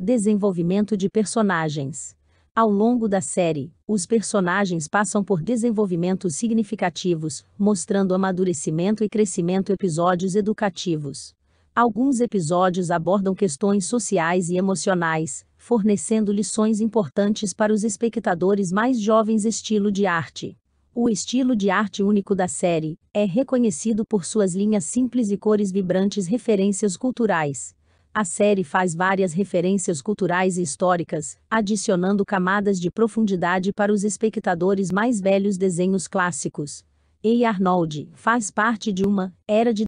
Desenvolvimento de personagens. Ao longo da série, os personagens passam por desenvolvimentos significativos, mostrando amadurecimento e crescimento episódios educativos. Alguns episódios abordam questões sociais e emocionais, fornecendo lições importantes para os espectadores mais jovens. Estilo de arte. O estilo de arte único da série é reconhecido por suas linhas simples e cores vibrantes, referências culturais, a série faz várias referências culturais e históricas, adicionando camadas de profundidade para os espectadores mais velhos desenhos clássicos. E. Arnold faz parte de uma era de